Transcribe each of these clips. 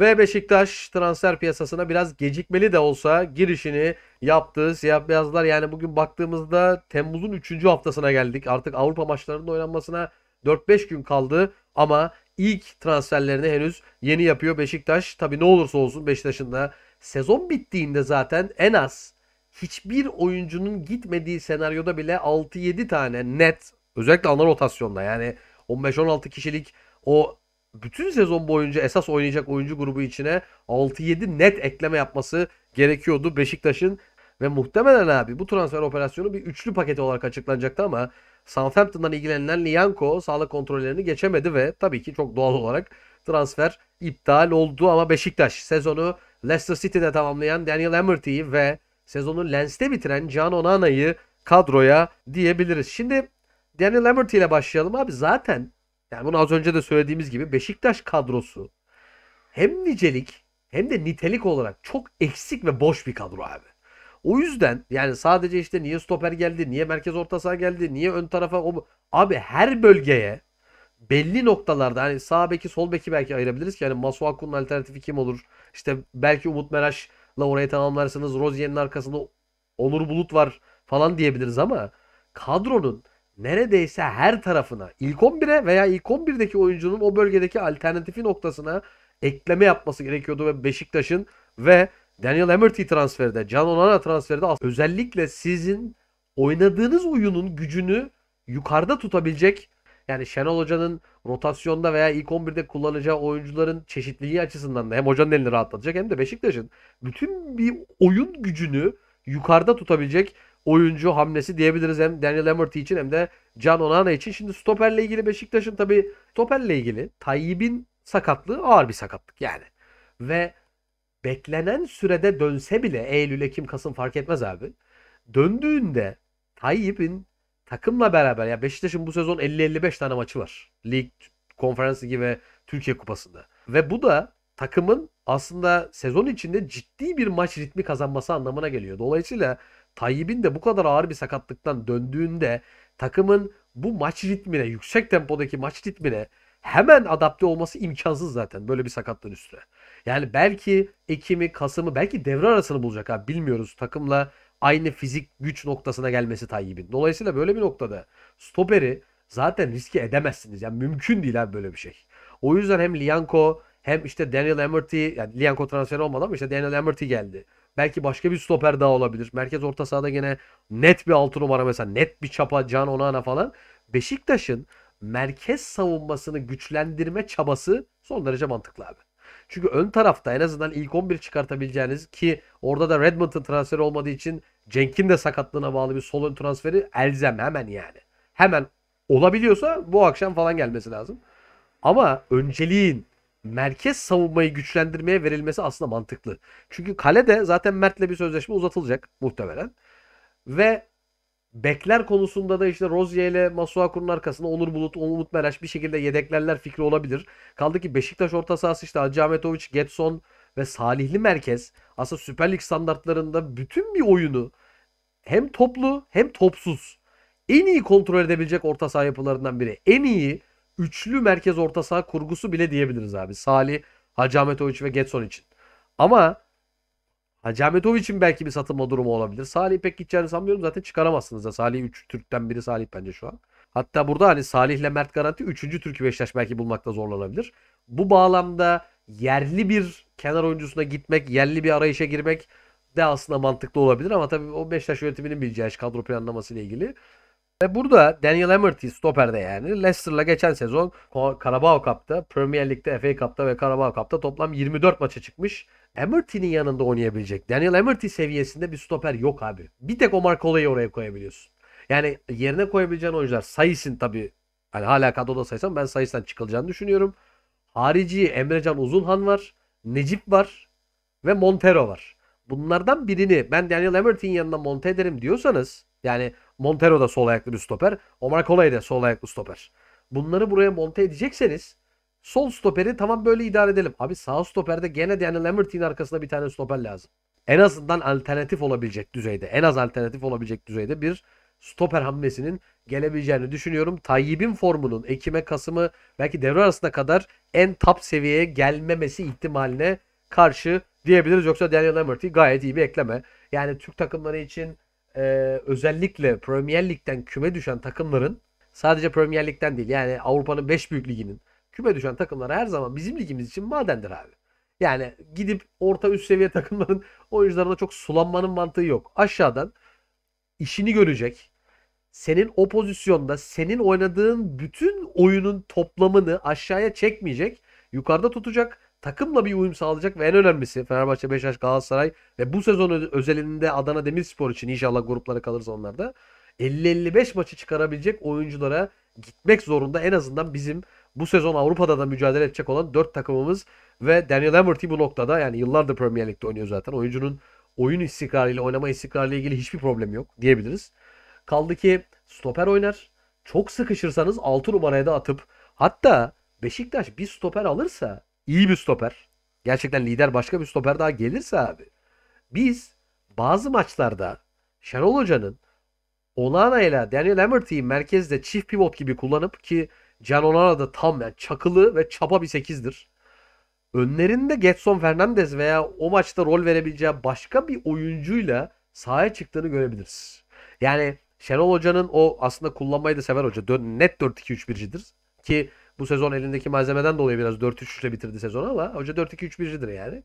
Ve Beşiktaş transfer piyasasına biraz gecikmeli de olsa girişini yaptı. Siyah beyazlar yani bugün baktığımızda Temmuz'un 3. haftasına geldik. Artık Avrupa maçlarının oynanmasına 4-5 gün kaldı ama ilk transferlerini henüz yeni yapıyor Beşiktaş. Tabi ne olursa olsun Beşiktaş'ın da sezon bittiğinde zaten en az hiçbir oyuncunun gitmediği senaryoda bile 6-7 tane net özellikle ana rotasyonda yani 15-16 kişilik o bütün sezon boyunca esas oynayacak oyuncu grubu içine 6-7 net ekleme yapması gerekiyordu Beşiktaş'ın. Ve muhtemelen abi bu transfer operasyonu bir üçlü paket olarak açıklanacaktı ama Southampton'dan ilgilenilen Lianco sağlık kontrollerini geçemedi ve tabii ki çok doğal olarak transfer iptal oldu ama Beşiktaş sezonu Leicester City'de tamamlayan Daniel Emerty'yi ve sezonu Lens'te bitiren Can Onana'yı kadroya diyebiliriz. Şimdi Daniel Emerty ile başlayalım abi zaten yani bunu az önce de söylediğimiz gibi Beşiktaş kadrosu hem nicelik hem de nitelik olarak çok eksik ve boş bir kadro abi. O yüzden yani sadece işte niye stoper geldi, niye merkez orta saha geldi, niye ön tarafa o abi her bölgeye belli noktalarda hani sağ beki sol beki belki ayırabiliriz ki hani Masuaku'nun alternatifi kim olur? İşte belki Umut Meraş'la orayı tamamlarsınız. Rozier'in arkasında Onur Bulut var falan diyebiliriz ama kadronun neredeyse her tarafına ilk 11'e veya ilk 11'deki oyuncunun o bölgedeki alternatifi noktasına ekleme yapması gerekiyordu ve Beşiktaş'ın ve Daniel Emerty transferde, Can Onana transferde özellikle sizin oynadığınız oyunun gücünü yukarıda tutabilecek yani Şenol Hoca'nın rotasyonda veya ilk 11'de kullanacağı oyuncuların çeşitliliği açısından da hem hocanın elini rahatlatacak hem de Beşiktaş'ın bütün bir oyun gücünü yukarıda tutabilecek oyuncu hamlesi diyebiliriz hem Daniel Emerty için hem de Can Onana için. Şimdi stoperle ilgili Beşiktaş'ın tabii stoperle ilgili Tayyip'in sakatlığı ağır bir sakatlık yani. Ve beklenen sürede dönse bile Eylül, Ekim, Kasım fark etmez abi. Döndüğünde Tayyip'in takımla beraber ya Beşiktaş'ın bu sezon 50-55 tane maçı var. Lig, Konferans Ligi ve Türkiye Kupası'nda. Ve bu da takımın aslında sezon içinde ciddi bir maç ritmi kazanması anlamına geliyor. Dolayısıyla Tayyip'in de bu kadar ağır bir sakatlıktan döndüğünde takımın bu maç ritmine, yüksek tempodaki maç ritmine hemen adapte olması imkansız zaten böyle bir sakatlığın üstüne. Yani belki Ekim'i, Kasım'ı belki devre arasını bulacak abi bilmiyoruz. Takımla aynı fizik güç noktasına gelmesi Tayyip'in. Dolayısıyla böyle bir noktada stoperi zaten riske edemezsiniz. Yani mümkün değil abi böyle bir şey. O yüzden hem Lianco hem işte Daniel Emerty yani Lianco transferi olmadı ama işte Daniel Emerty geldi. Belki başka bir stoper daha olabilir. Merkez orta sahada gene net bir 6 numara mesela. Net bir çapa Can Onana falan. Beşiktaş'ın merkez savunmasını güçlendirme çabası son derece mantıklı abi. Çünkü ön tarafta en azından ilk 11 çıkartabileceğiniz ki orada da Redmond'ın transferi olmadığı için Cenk'in de sakatlığına bağlı bir solun transferi elzem hemen yani. Hemen olabiliyorsa bu akşam falan gelmesi lazım. Ama önceliğin merkez savunmayı güçlendirmeye verilmesi aslında mantıklı. Çünkü kalede zaten Mert'le bir sözleşme uzatılacak muhtemelen. Ve bekler konusunda da işte Rozier ile Masuaku'nun arkasında Onur Bulut, Umut Meraş bir şekilde yedeklerler fikri olabilir. Kaldı ki Beşiktaş orta sahası işte Hacı Ahmetoviç, Getson ve Salihli merkez aslında Süper Lig standartlarında bütün bir oyunu hem toplu hem topsuz en iyi kontrol edebilecek orta saha yapılarından biri. En iyi üçlü merkez orta saha kurgusu bile diyebiliriz abi. Salih, Hacı Ahmetoviç ve Getson için. Ama Hacı Ahmetovic'in belki bir satılma durumu olabilir. Salih pek gideceğini sanmıyorum. Zaten çıkaramazsınız da. Salih 3 Türk'ten biri Salih bence şu an. Hatta burada hani Salihle Mert Garanti 3. Türk'ü Beşiktaş belki bulmakta zorlanabilir. Bu bağlamda yerli bir kenar oyuncusuna gitmek, yerli bir arayışa girmek de aslında mantıklı olabilir ama tabii o Beşiktaş yönetiminin bileceği iş kadro planlaması ile ilgili. Ve burada Daniel Emerty stoperde yani. Leicester'la geçen sezon Karabağ Cup'ta, Premier Lig'de, FA Cup'ta ve Karabağ Cup'ta toplam 24 maça çıkmış. Emerty'nin yanında oynayabilecek. Daniel Emerty seviyesinde bir stoper yok abi. Bir tek Omar Kolay'ı oraya koyabiliyorsun. Yani yerine koyabileceğin oyuncular Sayıs'ın tabii hani hala kadroda saysam ben Sayıs'tan çıkılacağını düşünüyorum. Harici Emrecan Uzunhan var. Necip var. Ve Montero var. Bunlardan birini ben Daniel Emerty'nin yanına monte ederim diyorsanız yani Montero da sol ayaklı bir stoper. Omar Kolay da sol ayaklı stoper. Bunları buraya monte edecekseniz sol stoperi tamam böyle idare edelim. Abi sağ stoperde gene Daniel Emert'in arkasında bir tane stoper lazım. En azından alternatif olabilecek düzeyde, en az alternatif olabilecek düzeyde bir stoper hamlesinin gelebileceğini düşünüyorum. Tayyip'in formunun Ekim'e, Kasım'ı belki devre arasına kadar en top seviyeye gelmemesi ihtimaline karşı diyebiliriz. Yoksa Daniel Emerty gayet iyi bir ekleme. Yani Türk takımları için e, özellikle Premier Lig'den küme düşen takımların sadece Premier Lig'den değil yani Avrupa'nın 5 büyük liginin küme düşen takımlara her zaman bizim ligimiz için madendir abi. Yani gidip orta üst seviye takımların oyuncularına çok sulanmanın mantığı yok. Aşağıdan işini görecek. Senin o pozisyonda senin oynadığın bütün oyunun toplamını aşağıya çekmeyecek. Yukarıda tutacak takımla bir uyum sağlayacak ve en önemlisi Fenerbahçe, Beşiktaş, Galatasaray ve bu sezon özelinde Adana Demirspor için inşallah gruplara kalırsa onlarda 50-55 maçı çıkarabilecek oyunculara gitmek zorunda en azından bizim bu sezon Avrupa'da da mücadele edecek olan 4 takımımız ve Daniel Amorty bu noktada yani yıllardır Premier Lig'de oynuyor zaten. Oyuncunun oyun istikrarıyla oynama istikrarıyla ilgili hiçbir problem yok diyebiliriz. Kaldı ki stoper oynar. Çok sıkışırsanız 6 numaraya da atıp hatta Beşiktaş bir stoper alırsa iyi bir stoper. Gerçekten lider başka bir stoper daha gelirse abi. Biz bazı maçlarda Şenol Hoca'nın Onana'yla Daniel Emerty'yi merkezde çift pivot gibi kullanıp ki Can Onana da tam yani çakılı ve çapa bir sekizdir. Önlerinde Getson Fernandez veya o maçta rol verebileceği başka bir oyuncuyla sahaya çıktığını görebiliriz. Yani Şenol Hoca'nın o aslında kullanmayı da sever hoca. net 4-2-3-1'cidir. Ki bu sezon elindeki malzemeden dolayı biraz 4-3 ile bitirdi sezonu ama hoca 4-2-3-1'cidir yani.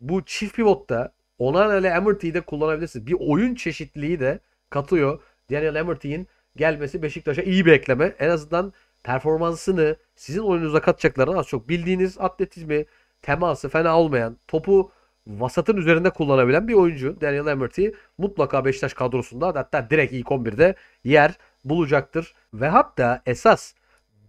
Bu çift pivotta Onan ile Emerty'yi de kullanabilirsin. Bir oyun çeşitliliği de katıyor. Daniel Emerty'in gelmesi Beşiktaş'a iyi bir ekleme. En azından performansını sizin oyununuza katacaklarını az çok bildiğiniz atletizmi, teması fena olmayan, topu vasatın üzerinde kullanabilen bir oyuncu Daniel Emerty mutlaka Beşiktaş kadrosunda hatta direkt ilk 11'de yer bulacaktır. Ve hatta esas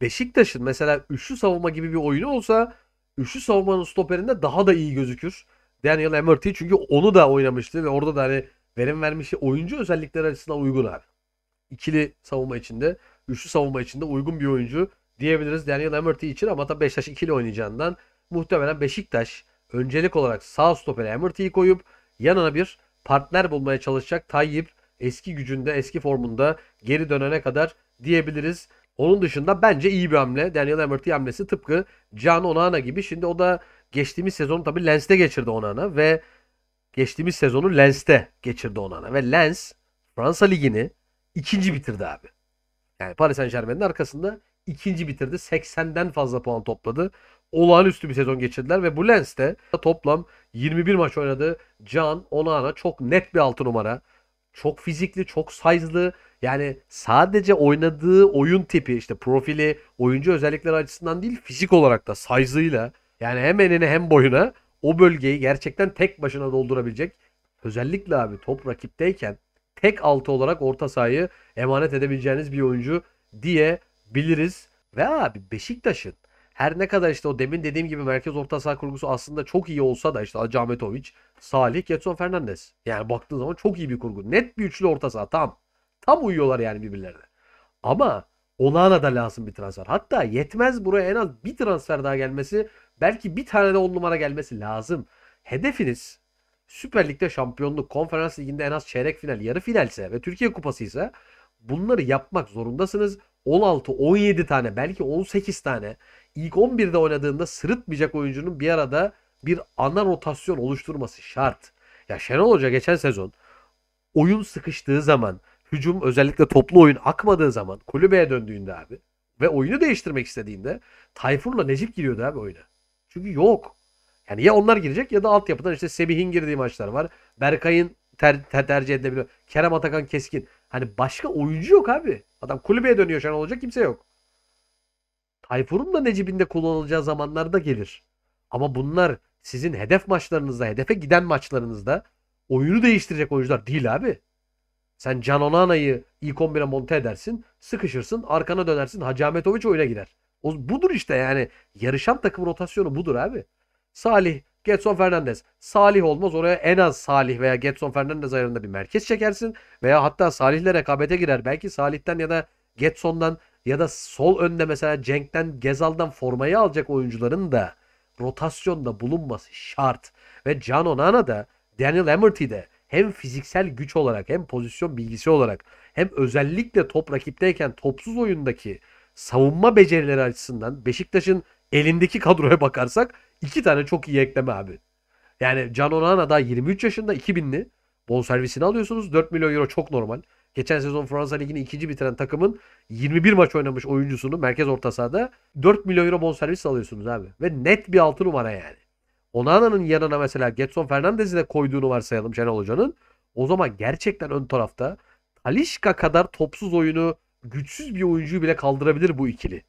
Beşiktaş'ın mesela üçlü savunma gibi bir oyunu olsa üçlü savunmanın stoperinde daha da iyi gözükür. Daniel Emerty çünkü onu da oynamıştı ve orada da hani verim vermiş oyuncu özellikleri açısından uygun abi. İkili savunma içinde, üçlü savunma içinde uygun bir oyuncu diyebiliriz Daniel Emerty için ama tabii Beşiktaş ikili oynayacağından muhtemelen Beşiktaş öncelik olarak sağ stopere Emerty'yi koyup yanına bir partner bulmaya çalışacak Tayyip eski gücünde, eski formunda geri dönene kadar diyebiliriz. Onun dışında bence iyi bir hamle. Daniel Emerty hamlesi tıpkı Can Onana gibi. Şimdi o da geçtiğimiz sezonu tabii Lens'te geçirdi Onana ve geçtiğimiz sezonu Lens'te geçirdi Onana. Ve Lens Fransa Ligi'ni ikinci bitirdi abi. Yani Paris Saint Germain'in arkasında ikinci bitirdi. 80'den fazla puan topladı. Olağanüstü bir sezon geçirdiler ve bu Lens'te toplam 21 maç oynadı. Can Onana çok net bir altı numara. Çok fizikli, çok size'lı, yani sadece oynadığı oyun tipi işte profili oyuncu özellikleri açısından değil fizik olarak da size'ıyla yani hem enine hem boyuna o bölgeyi gerçekten tek başına doldurabilecek. Özellikle abi top rakipteyken tek altı olarak orta sahayı emanet edebileceğiniz bir oyuncu diye biliriz. Ve abi Beşiktaş'ın her ne kadar işte o demin dediğim gibi merkez orta saha kurgusu aslında çok iyi olsa da işte Acametovic, Salih, Getson Fernandez. Yani baktığın zaman çok iyi bir kurgu. Net bir üçlü orta saha tam. Tam uyuyorlar yani birbirlerine. Ama olağana da lazım bir transfer. Hatta yetmez buraya en az bir transfer daha gelmesi belki bir tane de on numara gelmesi lazım. Hedefiniz Süper Lig'de şampiyonluk, konferans liginde en az çeyrek final, yarı finalse ve Türkiye kupası ise bunları yapmak zorundasınız. 16, 17 tane belki 18 tane ilk 11'de oynadığında sırıtmayacak oyuncunun bir arada bir ana rotasyon oluşturması şart. Ya Şenol Hoca geçen sezon oyun sıkıştığı zaman hücum özellikle toplu oyun akmadığı zaman kulübeye döndüğünde abi ve oyunu değiştirmek istediğinde Tayfur'la Necip giriyordu abi oyuna. Çünkü yok. Yani ya onlar girecek ya da altyapıdan işte Semih'in girdiği maçlar var. Berkay'ın ter, ter, tercih edilebiliyor. Kerem Atakan Keskin. Hani başka oyuncu yok abi. Adam kulübeye dönüyor şu an olacak kimse yok. Tayfur'un da Necip'in de kullanılacağı zamanlarda gelir. Ama bunlar sizin hedef maçlarınızda, hedefe giden maçlarınızda oyunu değiştirecek oyuncular değil abi. Sen Can Onana'yı ilk 11'e monte edersin. Sıkışırsın. Arkana dönersin. Hacı Ahmetoviç oyuna gider. O, budur işte yani. Yarışan takımın rotasyonu budur abi. Salih, Getson Fernandez. Salih olmaz. Oraya en az Salih veya Getson Fernandez ayarında bir merkez çekersin. Veya hatta Salih'le rekabete girer. Belki Salih'ten ya da Getson'dan ya da sol önde mesela Cenk'ten Gezal'dan formayı alacak oyuncuların da rotasyonda bulunması şart. Ve Can Onana da Daniel Emerty de hem fiziksel güç olarak hem pozisyon bilgisi olarak hem özellikle top rakipteyken topsuz oyundaki savunma becerileri açısından Beşiktaş'ın elindeki kadroya bakarsak iki tane çok iyi ekleme abi. Yani Can Onana da 23 yaşında 2000'li bonservisini alıyorsunuz. 4 milyon euro çok normal. Geçen sezon Fransa Ligi'ni ikinci bitiren takımın 21 maç oynamış oyuncusunu merkez orta sahada 4 milyon euro bonservis alıyorsunuz abi. Ve net bir altı numara yani. Onana'nın yanına mesela Getson Fernandez'i de koyduğunu varsayalım Şenol Hoca'nın. O zaman gerçekten ön tarafta Talişka kadar topsuz oyunu güçsüz bir oyuncuyu bile kaldırabilir bu ikili.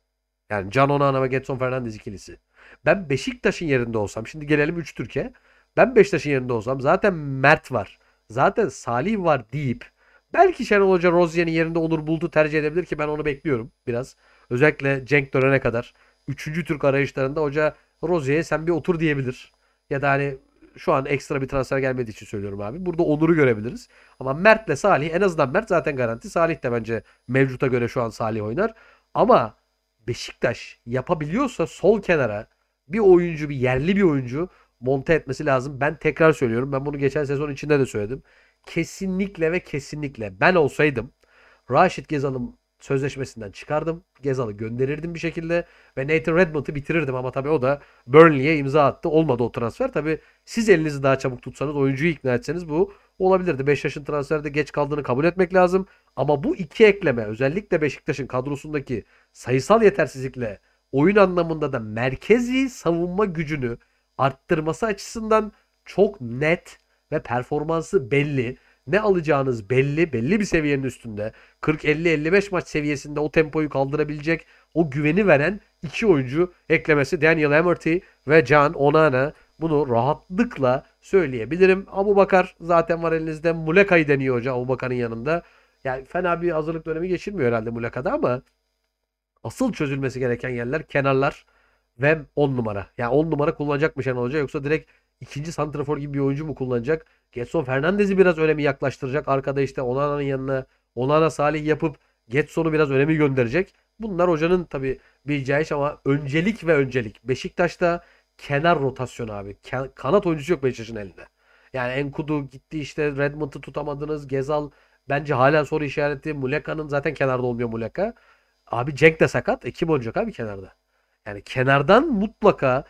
Yani Can Onana ve Getson Fernandez ikilisi. Ben Beşiktaş'ın yerinde olsam şimdi gelelim 3 Türkiye. Ben Beşiktaş'ın yerinde olsam zaten Mert var. Zaten Salih var deyip belki Şenol Hoca Rozier'in yerinde Onur Bulut'u tercih edebilir ki ben onu bekliyorum biraz. Özellikle Cenk dönene kadar. Üçüncü Türk arayışlarında hoca Rozier'e sen bir otur diyebilir ya da hani şu an ekstra bir transfer gelmediği için söylüyorum abi. Burada Onur'u görebiliriz. Ama Mert'le Salih en azından Mert zaten garanti. Salih de bence mevcuta göre şu an Salih oynar. Ama Beşiktaş yapabiliyorsa sol kenara bir oyuncu, bir yerli bir oyuncu monte etmesi lazım. Ben tekrar söylüyorum. Ben bunu geçen sezon içinde de söyledim. Kesinlikle ve kesinlikle ben olsaydım Raşit Gezal'ın sözleşmesinden çıkardım. Gezal'ı gönderirdim bir şekilde ve Nathan Redmond'ı bitirirdim ama tabii o da Burnley'e imza attı. Olmadı o transfer. Tabii siz elinizi daha çabuk tutsanız, oyuncuyu ikna etseniz bu olabilirdi. 5 yaşın transferde geç kaldığını kabul etmek lazım. Ama bu iki ekleme özellikle Beşiktaş'ın kadrosundaki sayısal yetersizlikle oyun anlamında da merkezi savunma gücünü arttırması açısından çok net ve performansı belli. Ne alacağınız belli, belli bir seviyenin üstünde. 40-50-55 maç seviyesinde o tempoyu kaldırabilecek, o güveni veren iki oyuncu eklemesi Daniel Emerty ve Can Onana. Bunu rahatlıkla söyleyebilirim. Abu Bakar zaten var elinizde. Muleka'yı deniyor hoca Abu Bakar'ın yanında. Yani fena bir hazırlık dönemi geçirmiyor herhalde Muleka'da ama asıl çözülmesi gereken yerler kenarlar ve 10 numara. Yani 10 numara kullanacakmış Şenol Hoca yoksa direkt ikinci santrafor gibi bir oyuncu mu kullanacak? Getson Fernandez'i biraz önemi yaklaştıracak. Arkada işte Onana'nın yanına Onana Salih yapıp Getson'u biraz önemi gönderecek. Bunlar hocanın tabi bileceği iş ama öncelik ve öncelik. Beşiktaş'ta kenar rotasyon abi. Ken- kanat oyuncusu yok Beşiktaş'ın elinde. Yani Enkudu gitti işte Redmond'u tutamadınız. Gezal bence hala soru işareti. Muleka'nın zaten kenarda olmuyor Muleka. Abi Cenk de sakat. E kim oynayacak abi kenarda? Yani kenardan mutlaka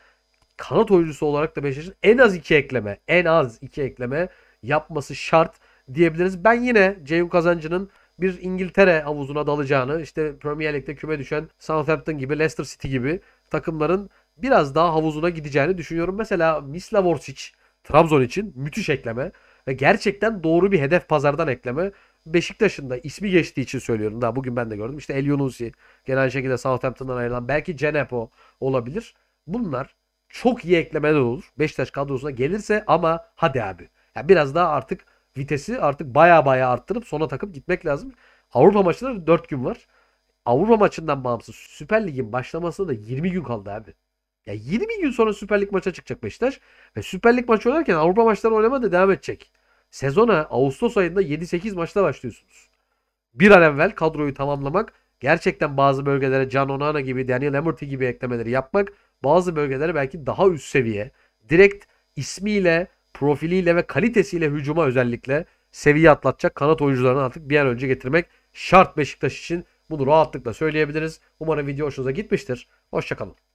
kanat oyuncusu olarak da Beşiktaş'ın en az iki ekleme, en az iki ekleme yapması şart diyebiliriz. Ben yine Ceyhun Kazancı'nın bir İngiltere havuzuna dalacağını, işte Premier Lig'de küme düşen Southampton gibi, Leicester City gibi takımların biraz daha havuzuna gideceğini düşünüyorum. Mesela Mislav Orsic Trabzon için müthiş ekleme ve gerçekten doğru bir hedef pazardan ekleme. Beşiktaş'ın da ismi geçtiği için söylüyorum. Daha bugün ben de gördüm. İşte El Yunusi genel şekilde Southampton'dan ayrılan belki Cenepo olabilir. Bunlar çok iyi eklemeler olur. Beşiktaş kadrosuna gelirse ama hadi abi. Yani biraz daha artık vitesi artık baya baya arttırıp sona takıp gitmek lazım. Avrupa maçları 4 gün var. Avrupa maçından bağımsız Süper Lig'in başlamasına da 20 gün kaldı abi. Ya 20 gün sonra Süper Lig maça çıkacak Beşiktaş. Ve Süper Lig maçı oynarken Avrupa maçları oynamaya da devam edecek. Sezona Ağustos ayında 7-8 maçla başlıyorsunuz. Bir an evvel kadroyu tamamlamak, gerçekten bazı bölgelere Can Onana gibi, Daniel Emerty gibi eklemeleri yapmak bazı bölgelere belki daha üst seviye direkt ismiyle, profiliyle ve kalitesiyle hücuma özellikle seviye atlatacak kanat oyuncularını artık bir an önce getirmek şart Beşiktaş için. Bunu rahatlıkla söyleyebiliriz. Umarım video hoşunuza gitmiştir. Hoşçakalın.